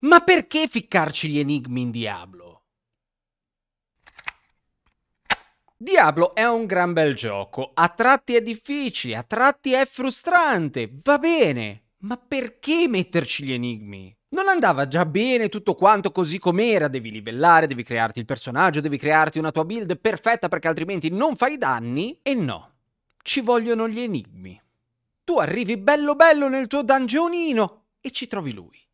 Ma perché ficcarci gli enigmi in Diablo? Diablo è un gran bel gioco, a tratti è difficile, a tratti è frustrante, va bene, ma perché metterci gli enigmi? Non andava già bene tutto quanto così com'era, devi livellare, devi crearti il personaggio, devi crearti una tua build perfetta perché altrimenti non fai danni? E no, ci vogliono gli enigmi. Tu arrivi bello bello nel tuo dungeonino e ci trovi lui.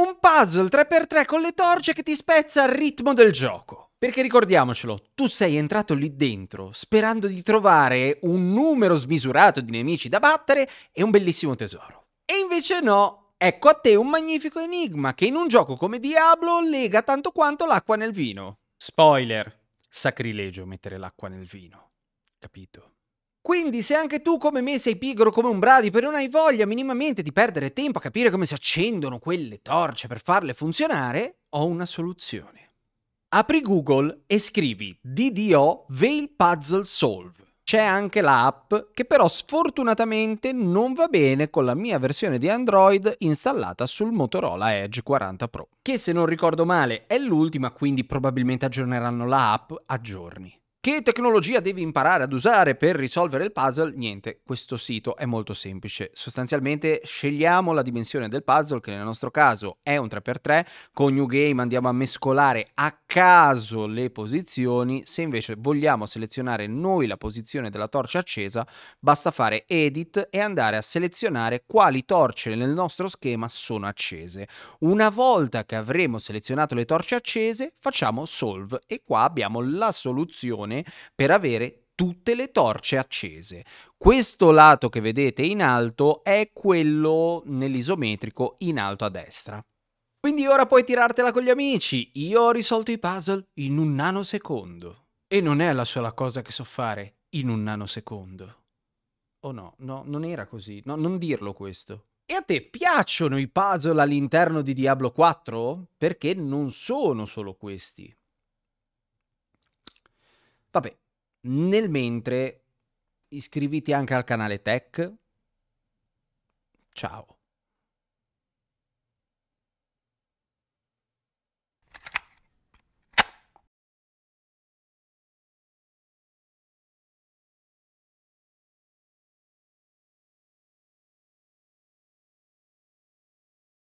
Un puzzle 3x3 con le torce che ti spezza il ritmo del gioco. Perché ricordiamocelo, tu sei entrato lì dentro sperando di trovare un numero smisurato di nemici da battere e un bellissimo tesoro. E invece no, ecco a te un magnifico enigma che in un gioco come Diablo lega tanto quanto l'acqua nel vino. Spoiler, sacrilegio mettere l'acqua nel vino. Capito? Quindi se anche tu come me sei pigro come un bradipo e non hai voglia minimamente di perdere tempo a capire come si accendono quelle torce per farle funzionare, ho una soluzione. Apri Google e scrivi DDO Veil Puzzle Solve. C'è anche l'app che però sfortunatamente non va bene con la mia versione di Android installata sul Motorola Edge 40 Pro, che se non ricordo male è l'ultima, quindi probabilmente aggiorneranno l'app a giorni. Che tecnologia devi imparare ad usare per risolvere il puzzle? Niente, questo sito è molto semplice. Sostanzialmente scegliamo la dimensione del puzzle, che nel nostro caso è un 3x3. Con New Game andiamo a mescolare a caso le posizioni. Se invece vogliamo selezionare noi la posizione della torcia accesa, basta fare Edit e andare a selezionare quali torce nel nostro schema sono accese. Una volta che avremo selezionato le torce accese, facciamo Solve e qua abbiamo la soluzione persone per avere tutte le torce accese. Questo lato che vedete in alto è quello nell'isometrico in alto a destra. Quindi ora puoi tirartela con gli amici, io ho risolto i puzzle in un nanosecondo. E non è la sola cosa che so fare in un nanosecondo. O oh no, no, non era così, no, non dirlo questo. E a te piacciono i puzzle all'interno di Diablo 4? Perché non sono solo questi. Vabbè, nel mentre iscriviti anche al canale Tech. Ciao.